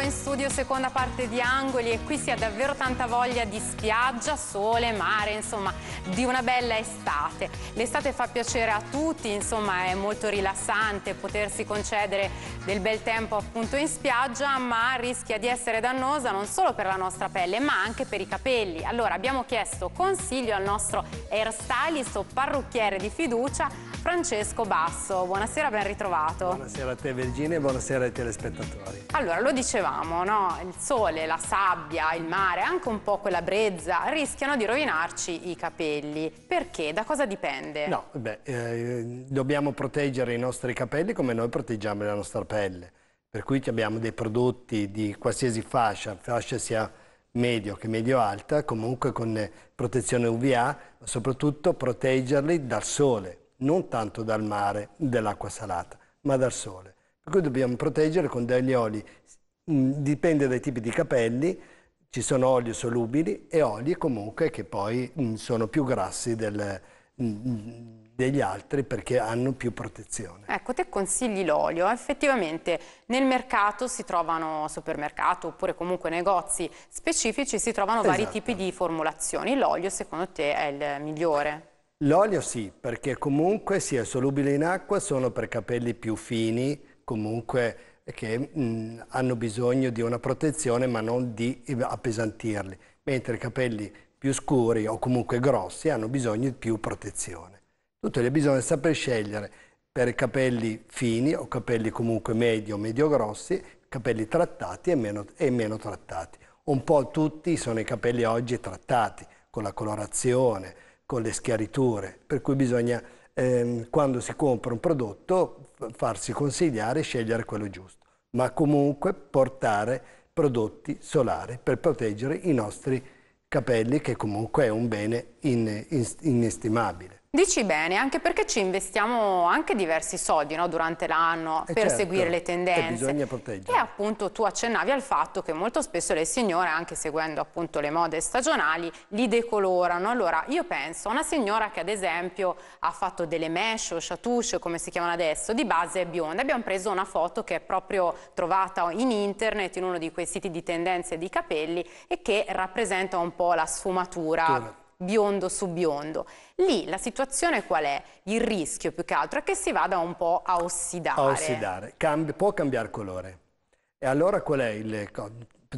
nuovo in studio, seconda parte di Angoli e qui si ha davvero tanta voglia di spiaggia, sole, mare, insomma, di una bella estate. L'estate fa piacere a tutti, insomma, è molto rilassante potersi concedere del bel tempo appunto in spiaggia, ma rischia di essere dannosa non solo per la nostra pelle, ma anche per i capelli. Allora abbiamo chiesto consiglio al nostro hairstylist o parrucchiere di fiducia Francesco Basso. Buonasera, ben ritrovato. Buonasera a te Virginia e buonasera ai telespettatori. Allora, lo dicevamo dicevamo, no? il sole, la sabbia, il mare, anche un po' quella brezza, rischiano di rovinarci i capelli. Perché? Da cosa dipende? No, beh, eh, dobbiamo proteggere i nostri capelli come noi proteggiamo la nostra pelle. Per cui abbiamo dei prodotti di qualsiasi fascia, fascia sia medio che medio alta, comunque con protezione UVA, ma soprattutto proteggerli dal sole, non tanto dal mare, dall'acqua salata, ma dal sole. Per cui dobbiamo proteggere con degli oli Mm, dipende dai tipi di capelli, ci sono oli solubili e oli comunque che poi mh, mm, sono più grassi del, mh, mm, degli altri perché hanno più protezione. Ecco, te consigli l'olio. Effettivamente nel mercato si trovano, supermercato oppure comunque negozi specifici, si trovano esatto. vari tipi di formulazioni. L'olio secondo te è il migliore? L'olio sì, perché comunque sia solubile in acqua, sono per capelli più fini, comunque che mh, hanno bisogno di una protezione ma non di appesantirli, mentre i capelli più scuri o comunque grossi hanno bisogno di più protezione. Tutto bisogna saper scegliere per capelli fini o capelli comunque medio o medio grossi, capelli trattati e meno, e meno trattati. Un po' tutti sono i capelli oggi trattati, con la colorazione, con le schiariture, per cui bisogna, ehm, quando si compra un prodotto, farsi consigliare e scegliere quello giusto ma comunque portare prodotti solari per proteggere i nostri capelli che comunque è un bene inestimabile. Dici bene, anche perché ci investiamo anche diversi soldi no, durante l'anno eh, per certo, seguire le tendenze. Che bisogna proteggere. E appunto tu accennavi al fatto che molto spesso le signore, anche seguendo appunto le mode stagionali, li decolorano. Allora io penso a una signora che ad esempio ha fatto delle mesh o chatouche, come si chiamano adesso, di base bionda. Abbiamo preso una foto che è proprio trovata in internet, in uno di quei siti di tendenze di capelli e che rappresenta un po' la sfumatura. Tuna biondo su biondo. Lì la situazione qual è? Il rischio più che altro è che si vada un po' a ossidare. A ossidare, Cambi può cambiare colore. E allora qual è il...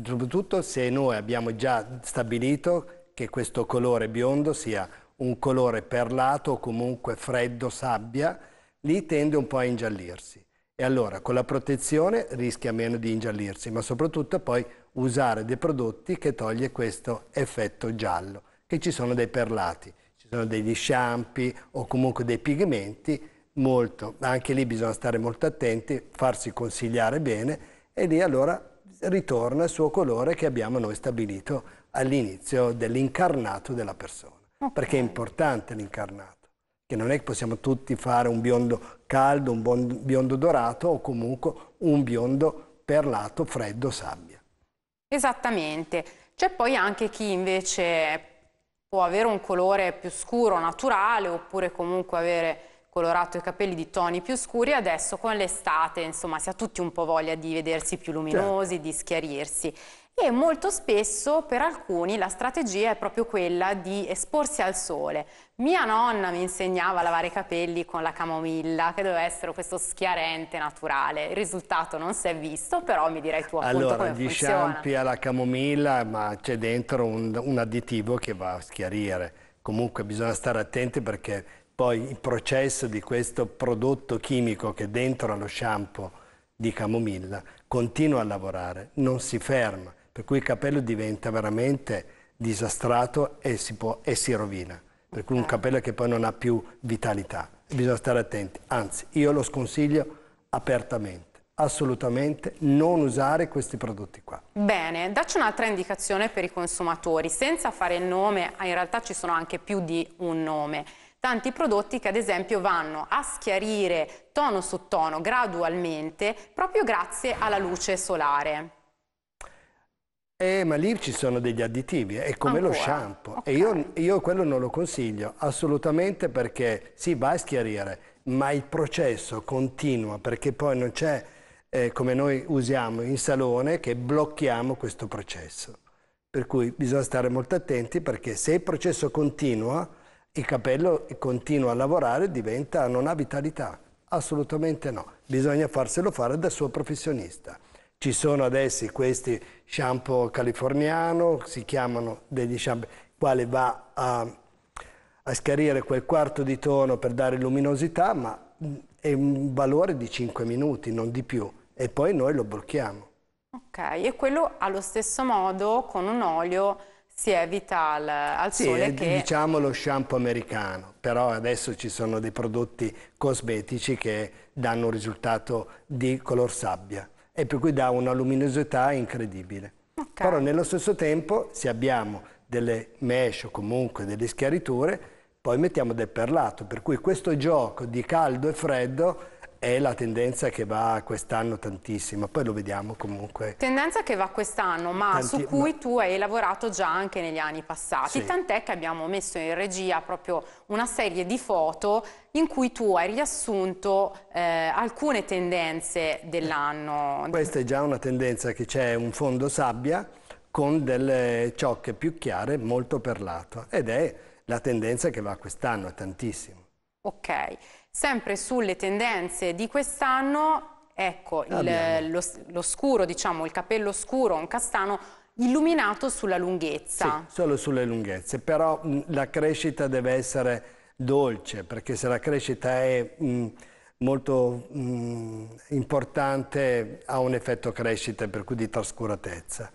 Soprattutto se noi abbiamo già stabilito che questo colore biondo sia un colore perlato o comunque freddo, sabbia, lì tende un po' a ingiallirsi. E allora con la protezione rischia meno di ingiallirsi, ma soprattutto poi usare dei prodotti che toglie questo effetto giallo che ci sono dei perlati, ci sono degli sciampi o comunque dei pigmenti, molto, anche lì bisogna stare molto attenti, farsi consigliare bene e lì allora ritorna il suo colore che abbiamo noi stabilito all'inizio dell'incarnato della persona. Okay. Perché è importante l'incarnato, che non è che possiamo tutti fare un biondo caldo, un biondo dorato o comunque un biondo perlato, freddo, sabbia. Esattamente. C'è poi anche chi invece può avere un colore più scuro, naturale, oppure comunque avere colorato i capelli di toni più scuri, adesso con l'estate, insomma, si ha tutti un po' voglia di vedersi più certo. luminosi, certo. di schiarirsi e molto spesso per alcuni la strategia è proprio quella di esporsi al sole. Mia nonna mi insegnava a lavare i capelli con la camomilla, che doveva essere questo schiarente naturale. Il risultato non si è visto, però mi direi tu appunto allora, come funziona. Allora, gli shampoo alla camomilla, ma c'è dentro un, un additivo che va a schiarire. Comunque bisogna stare attenti perché poi il processo di questo prodotto chimico che è dentro allo shampoo di camomilla continua a lavorare, non si ferma per cui il capello diventa veramente disastrato e si, può, e si rovina, per cui un capello che poi non ha più vitalità. Bisogna stare attenti, anzi io lo sconsiglio apertamente assolutamente non usare questi prodotti qua. Bene, dacci un'altra indicazione per i consumatori, senza fare il nome, ah, in realtà ci sono anche più di un nome. Tanti prodotti che ad esempio vanno a schiarire tono su tono gradualmente proprio grazie alla luce solare. Eh, ma lì ci sono degli additivi, è come Ancora. lo shampoo. Okay. E io, io, quello non lo consiglio assolutamente perché sì, vai a schiarire, ma il processo continua perché poi non c'è, eh, come noi usiamo in salone, che blocchiamo questo processo. Per cui bisogna stare molto attenti perché se il processo continua, il capello continua a lavorare, diventa, non ha vitalità. Assolutamente no. Bisogna farselo fare dal suo professionista. Ci sono adesso questi shampoo californiano, si chiamano degli shampoo, quale va a, a schiarire quel quarto di tono per dare luminosità, ma è un valore di 5 minuti, non di più, e poi noi lo blocchiamo. Ok, e quello allo stesso modo con un olio si evita al, al sì, sole che... diciamo lo shampoo americano, però adesso ci sono dei prodotti cosmetici che danno un risultato di color sabbia e per cui dà una luminosità incredibile. Okay. Però nello stesso tempo, se abbiamo delle mesh o comunque delle schiariture, poi mettiamo del perlato, per cui questo gioco di caldo e freddo è la tendenza che va quest'anno tantissimo, poi lo vediamo comunque. Tendenza che va quest'anno, ma Tanti... su cui ma... tu hai lavorato già anche negli anni passati, sì. tant'è che abbiamo messo in regia proprio una serie di foto in cui tu hai riassunto eh, alcune tendenze dell'anno. Questa è già una tendenza che c'è un fondo sabbia con delle ciocche più chiare, molto perlato, ed è la tendenza che va quest'anno, tantissimo. Ok. Sempre sulle tendenze di quest'anno, ecco, lo, scuro, diciamo, il capello scuro, un castano, illuminato sulla lunghezza. Sì, solo sulle lunghezze, però mh, mm, la crescita deve essere dolce, perché se la crescita è mh, mm, molto mh, mm, importante ha un effetto crescita, per cui di trascuratezza.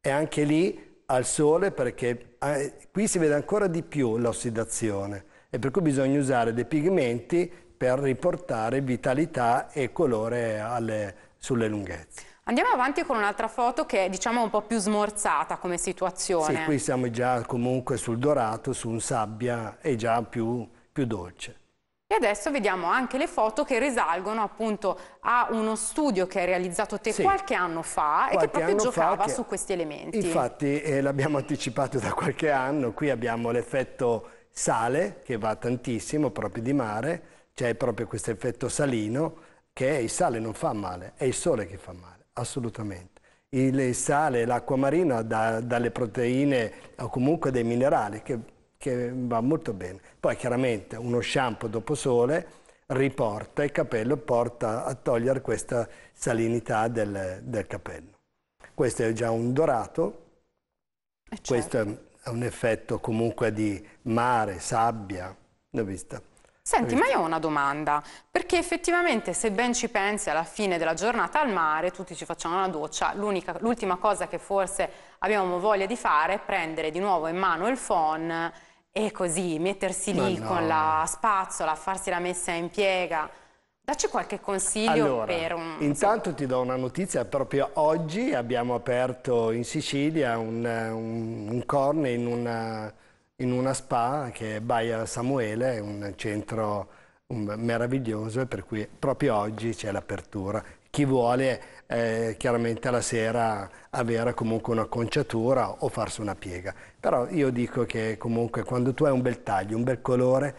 E anche lì al sole, perché eh, qui si vede ancora di più l'ossidazione e per cui bisogna usare dei pigmenti per riportare vitalità e colore alle, sulle lunghezze. Andiamo avanti con un'altra foto che è diciamo un po' più smorzata come situazione. Sì, qui siamo già comunque sul dorato, su un sabbia è già più, più dolce. E adesso vediamo anche le foto che risalgono appunto a uno studio che hai realizzato te sì, qualche anno fa qualche e che proprio giocava che... su questi elementi. Infatti eh, l'abbiamo anticipato da qualche anno, qui abbiamo l'effetto sale, che va tantissimo proprio di mare, c'è proprio questo effetto salino, che il sale non fa male, è il sole che fa male, assolutamente. Il sale e l'acqua marina dà, dalle proteine o comunque dei minerali, che, che va molto bene. Poi chiaramente uno shampoo dopo sole riporta il capello, e porta a togliere questa salinità del, del capello. Questo è già un dorato, eh, certo. questo ha un effetto comunque di mare, sabbia, l'ho vista. Senti, ma io ho una domanda, perché effettivamente se ben ci pensi alla fine della giornata al mare, tutti ci facciamo una doccia, l'ultima cosa che forse abbiamo voglia di fare è prendere di nuovo in mano il phone e così mettersi lì no. con la spazzola, farsi la messa in piega. Dacci qualche consiglio allora, per un... Intanto ti do una notizia, proprio oggi abbiamo aperto in Sicilia un, un, un corne in una, in una, spa che è Baia Samuele, un centro meraviglioso per cui proprio oggi c'è l'apertura. Chi vuole eh, chiaramente alla sera avere comunque un'acconciatura o farsi una piega. Però io dico che comunque quando tu hai un bel taglio, un bel colore,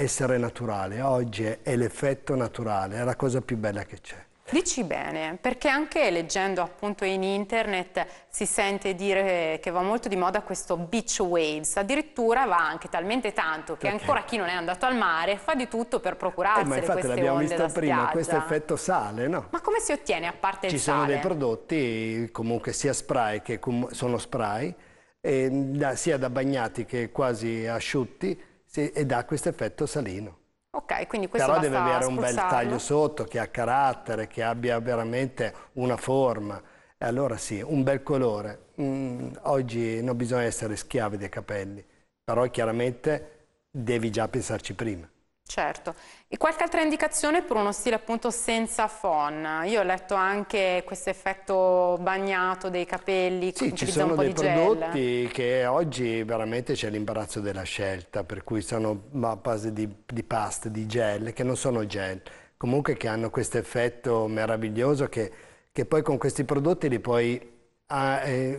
essere naturale, oggi è l'effetto naturale, è la cosa più bella che c'è. Dici bene, perché anche leggendo appunto in internet si sente dire che va molto di moda questo beach waves, addirittura va anche talmente tanto che okay. ancora chi non è andato al mare fa di tutto per procurarsi eh, ma infatti l'abbiamo visto prima, questo effetto sale, no? Ma come si ottiene a parte Ci il sale? Ci sono dei prodotti, comunque sia spray che sono spray, eh, da, sia da bagnati che quasi asciutti, sì, e dà questo effetto salino. Ok, quindi questo Però deve avere un bel taglio sotto, che ha carattere, che abbia veramente una forma. E allora sì, un bel colore. Mm, oggi non bisogna essere schiavi dei capelli, però chiaramente devi già pensarci prima. Certo, e qualche altra indicazione per uno stile appunto senza fon? Io ho letto anche questo effetto bagnato dei capelli, sì, ci sono dei prodotti gel. che oggi veramente c'è l'imbarazzo della scelta, per cui sono a base di, di paste, di gel, che non sono gel, comunque che hanno questo effetto meraviglioso che, che poi con questi prodotti li puoi a, eh,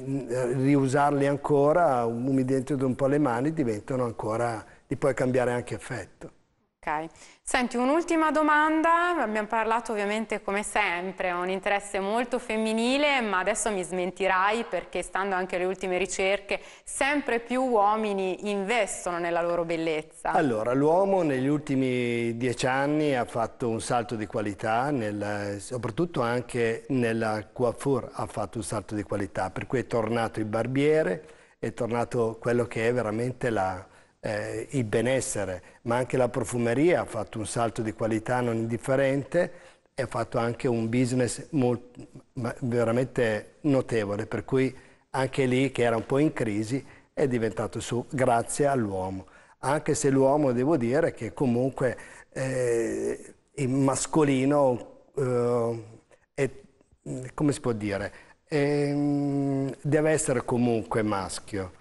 riusarli ancora, umidendo un po' le mani, diventano ancora, li puoi cambiare anche effetto. Ok, Senti, un'ultima domanda, abbiamo parlato ovviamente come sempre, ho un interesse molto femminile, ma adesso mi smentirai perché stando anche alle ultime ricerche, sempre più uomini investono nella loro bellezza. Allora, l'uomo negli ultimi dieci anni ha fatto un salto di qualità, nel, soprattutto anche nella coiffure ha fatto un salto di qualità, per cui è tornato il barbiere, è tornato quello che è veramente la eh, il benessere, ma anche la profumeria ha fatto un salto di qualità non indifferente e ha fatto anche un business molto, veramente notevole, per cui anche lì che era un po' in crisi è diventato su grazie all'uomo. Anche se l'uomo devo dire che comunque eh, il mascolino eh, è, come si può dire, è, ehm, deve essere comunque maschio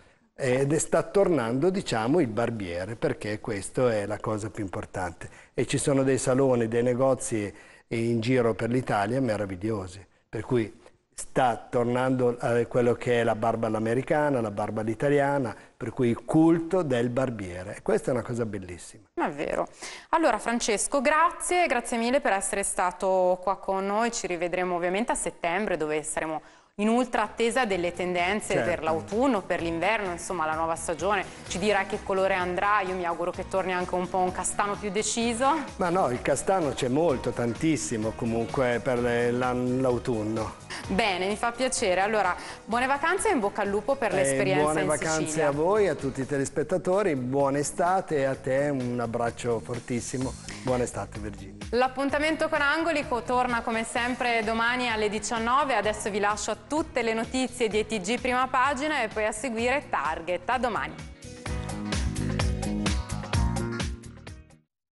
ed sta tornando diciamo il barbiere perché questa è la cosa più importante e ci sono dei saloni, dei negozi in giro per l'Italia meravigliosi per cui sta tornando a eh, quello che è la barba all'americana, la barba all'italiana, per cui il culto del barbiere. Questa è una cosa bellissima. Ma è vero. Allora Francesco, grazie, grazie mille per essere stato qua con noi, ci rivedremo ovviamente a settembre dove saremo in ultra attesa delle tendenze certo. per l'autunno, per l'inverno, insomma la nuova stagione ci dirà che colore andrà, io mi auguro che torni anche un po' un castano più deciso. Ma no, il castano c'è molto, tantissimo comunque per l'autunno. Bene, mi fa piacere, allora buone vacanze e in bocca al lupo per eh, l'esperienza Buone vacanze a voi, a tutti i telespettatori, buona estate e a te un abbraccio fortissimo. Buona estate Virginia. L'appuntamento con Angolico torna come sempre domani alle 19. Adesso vi lascio tutte le notizie di ETG prima pagina e poi a seguire Target. A domani.